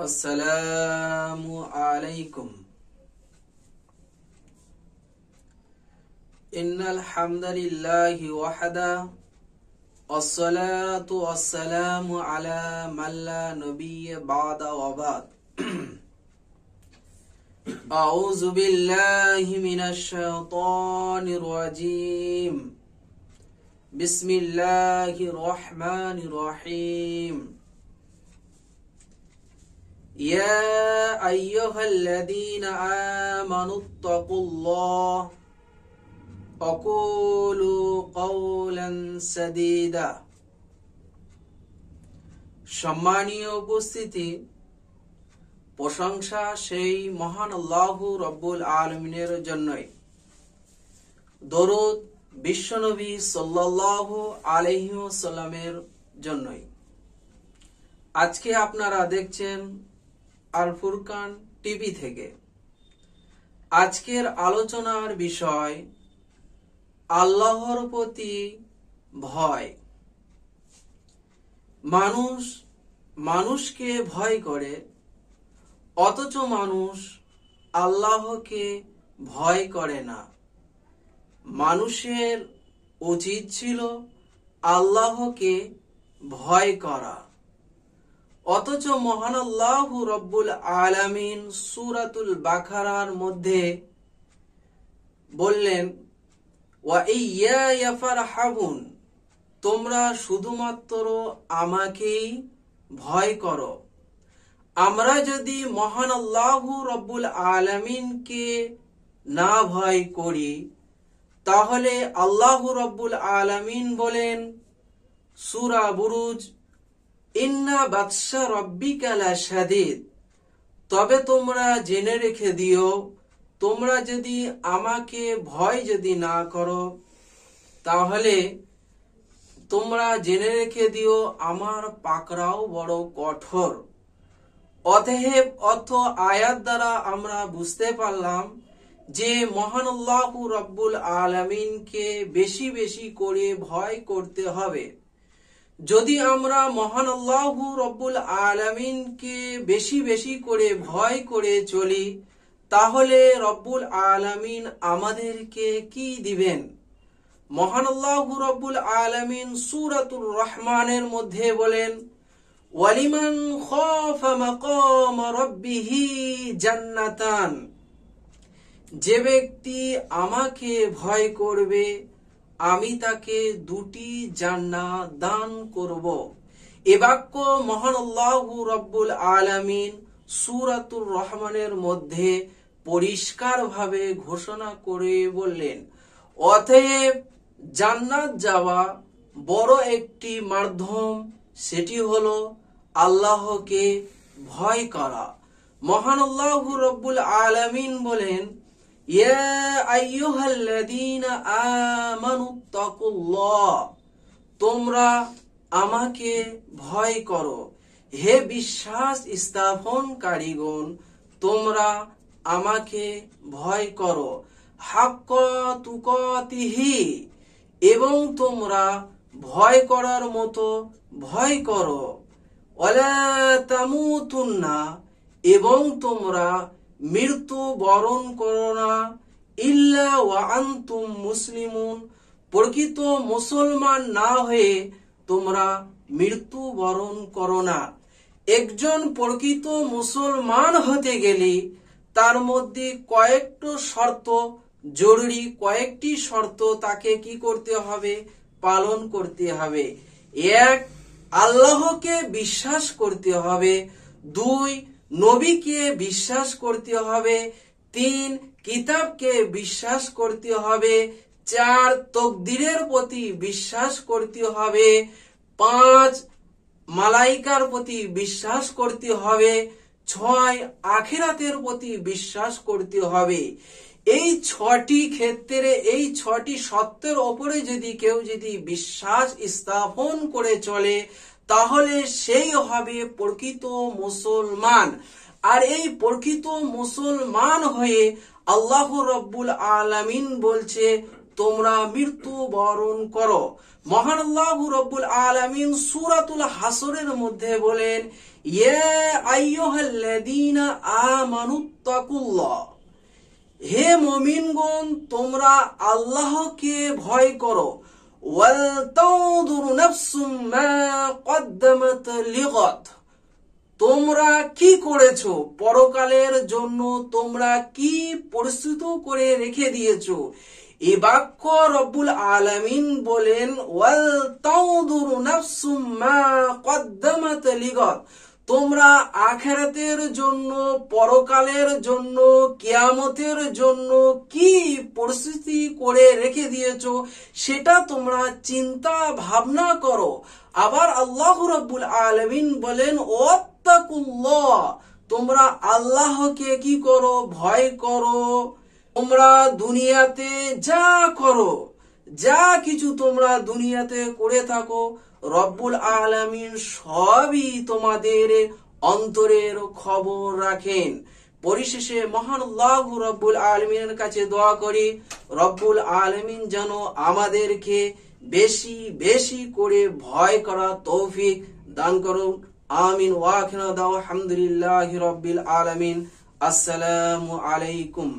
السلام عليكم إن الحمد لله وحده والصلاة والسلام على من لا نبي بعد وبعد أعوذ بالله من الشيطان الرجيم بسم الله الرحمن الرحيم يا أيها الذين آمنوا اتقوا الله وقولوا قولا سديدا সম্মানীয় উপস্থিতি প্রশংসা সেই মহান আল্লাহ রব্বুল আলমিনের জন্যই দরুদ বিশ্বনবী সাল্লাহ সাল্লামের জন্যই আজকে আপনারা দেখছেন আল ফুরকান টিভি থেকে আজকের আলোচনার বিষয় আল্লাহর প্রতি ভয় মানুষ মানুষকে ভয় করে অথচ মানুষ আল্লাহকে ভয় করে না মানুষের উচিত ছিল আল্লাহকে ভয় করা অথচ মহান আল্লাহ রব্বুল আলামিন সুরাতুল বাখারার মধ্যে বললেন হাবুন তোমরা শুধুমাত্র আমাকেই ভয় করো আমরা যদি মহান আল্লাহ রব্বুল আলমিনকে না ভয় করি তাহলে আল্লাহ রব্বুল আলমিন বলেন সুরা বুরুজ ইন্না বাদশা রব্বিকালা সাদিদ তবে তোমরা জেনে রেখে দিও তোমরা যদি আমাকে ভয় যদি না করো তাহলে তোমরা জেনে রেখে দিও আমার পাকড়াও বড় কঠোর অতএব অর্থ আয়াত দ্বারা আমরা বুঝতে পারলাম যে মহান আল্লাহ রব্বুল আলমিনকে বেশি বেশি করে ভয় করতে হবে যদি আমরা মহান আল্লাহ রব্বুল আলমিনকে বেশি বেশি করে ভয় করে চলি তাহলে রব্বুল আলমিন আমাদেরকে কি দিবেন মহান আল্লাহ রব্বুল আলমিন সুরাতুর রহমানের মধ্যে বলেন ওয়ালিমান রব্বিহি জান্নাতান যে ব্যক্তি আমাকে ভয় করবে আমি তাকে দুটি জান্না দান করব এ বাক্য মহান রব্বুল আলমিন সুরাতুর রহমানের মধ্যে পরিষ্কারভাবে ঘোষণা করে বললেন অতএব জান্নাত যাওয়া বড় একটি মাধ্যম সেটি হল আল্লাহকে ভয় করা মহান আল্লাহ রব্বুল বলেন তোমরা আমাকে ভয় করো হে বিশ্বাস স্থাপন কারিগণ তোমরা আমাকে ভয় করো হাক্ক এবং তোমরা ভয় করার মতো ভয় করো অলা তামুতুন্না এবং তোমরা মৃত্যু বরণ করো না ইল্লা ওয়া মুসলিমুন প্রকৃত মুসলমান না হয়ে তোমরা মৃত্যু বরণ করো না একজন প্রকৃত মুসলমান হতে গেলে তার মধ্যে কয়েকটো শর্ত জরুরি কয়েকটি শর্ত তাকে কি করতে হবে পালন করতে হবে এক আল্লাহকে বিশ্বাস করতে হবে দুই নবীকে বিশ্বাস করতে হবে তিন কিতাবকে বিশ্বাস করতে হবে চার তকদিরের প্রতি বিশ্বাস করতে হবে পাঁচ মালাইকার প্রতি বিশ্বাস করতে হবে ছয় আখেরাতের প্রতি বিশ্বাস করতে হবে এই ছটি ক্ষেত্রে এই ছটি সত্যের ওপরে যদি কেউ যদি বিশ্বাস স্থাপন করে চলে তাহলে সেই হবে প্রকৃত মুসলমান আর এই প্রকৃত মুসলমান হয়ে আল্লাহ রব্বুল আলমিন বলছে তোমরা মৃত্যু বরণ করো মহান আল্লাহ রব্বুল আলমিন সুরাতুল হাসরের মধ্যে বলেন ইয়া আইয়ুহাল্লাযীনা আমানুত্তাকুল্লাহ হে মমিনগণ তোমরা আল্লাহকে ভয় করো ওয়াল তোমরা কি করেছো পরকালের জন্য তোমরা কি পরিস্থিত করে রেখে দিয়েছো এ বাক্য রব্বুল আলামিন বলেন ওয়াল তাউদুরু নাফসুম মা কদ্দামাত লিগত তোমরা আখেরাতের জন্য পরকালের জন্য কেয়ামতের জন্য কি পরিস্থিতি করে রেখে দিয়েছ সেটা তোমরা চিন্তা ভাবনা করো আবার আল্লাহ রব্বুল আলমিন বলেন অত্তাকুল্লাহ তোমরা আল্লাহকে কি করো ভয় করো তোমরা দুনিয়াতে যা করো যা কিছু তোমরা দুনিয়াতে করে থাকো রব্বুল আলমিন সবই তোমাদের অন্তরের খবর রাখেন পরিশেষে মহান আল্লাহ রব্বুল আলমিনের কাছে দোয়া করি রব্বুল আলমিন যেন আমাদেরকে বেশি বেশি করে ভয় করা তৌফিক দান করুন আমিন ওয়াখিনা দাও আলহামদুলিল্লাহ রব্বিল আলমিন আসসালামু আলাইকুম